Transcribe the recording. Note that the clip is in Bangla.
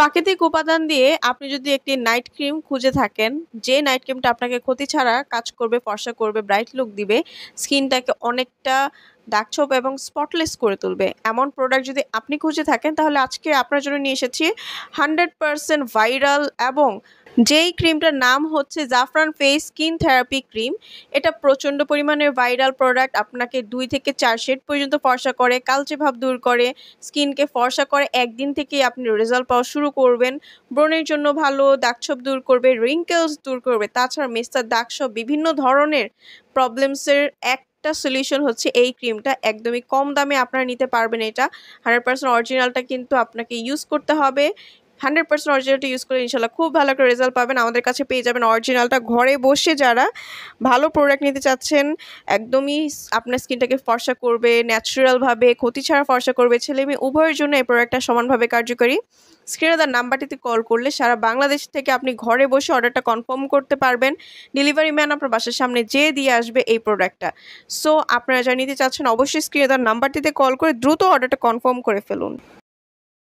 প্রাকৃতিক উপাদান দিয়ে আপনি যদি একটি নাইট ক্রিম খুঁজে থাকেন যে নাইট ক্রিমটা আপনাকে ক্ষতি ছাড়া কাজ করবে ফর্সা করবে ব্রাইট লুক দিবে স্কিনটাকে অনেকটা ডাকছোপ এবং স্পটলেস করে তুলবে এমন প্রোডাক্ট যদি আপনি খুঁজে থাকেন তাহলে আজকে আপনার জন্য নিয়ে এসেছি হান্ড্রেড পারসেন্ট ভাইরাল এবং যেই ক্রিমটার নাম হচ্ছে জাফরান ফেস স্কিন থেরাপি ক্রিম এটা প্রচণ্ড পরিমাণে ভাইরাল প্রোডাক্ট আপনাকে দুই থেকে চার শেড পর্যন্ত ফর্সা করে কালচে ভাব দূর করে স্কিনকে ফর্সা করে একদিন থেকেই আপনি রেজাল্ট পাওয়া শুরু করবেন ব্রণের জন্য ভালো দাগছোপ দূর করবে রিঙ্কেলস দূর করবে তাছাড়া মেস্তার দাগছোপ বিভিন্ন ধরনের প্রবলেমসের এক একটা সলিউশন হচ্ছে এই ক্রিমটা একদমই কম দামে আপনারা নিতে পারবেন এটা হান্ড্রেড পার্সেন্ট অরিজিনালটা কিন্তু আপনাকে ইউজ করতে হবে হান্ড্রেড পার্সেন্ট অরিজিনালটা ইউজ করে ইনশাল্লাহ খুব ভালো একটা রেজাল্ট পাবেন আমাদের কাছে পেয়ে যাবেন অরিজিনালটা ঘরে বসে যারা ভালো প্রোডাক্ট নিতে চাচ্ছেন একদমই আপনার স্কিনটাকে ফর্সা করবে ন্যাচারালভাবে ক্ষতি ছাড়া ফর্সা করবে ছেলে মেয়ে উভয়ের জন্য এই প্রোডাক্টটা সমানভাবে কার্যকরী স্ক্রিনে তার নাম্বারটিতে কল করলে সারা বাংলাদেশ থেকে আপনি ঘরে বসে অর্ডারটা কনফার্ম করতে পারবেন ডেলিভারি ম্যান আপনার বাসার সামনে যেয়ে দিয়ে আসবে এই প্রোডাক্টটা সো আপনারা যা নিতে চাচ্ছেন অবশ্যই স্ক্রিনে তার নাম্বারটিতে কল করে দ্রুত অর্ডারটা কনফার্ম করে ফেলুন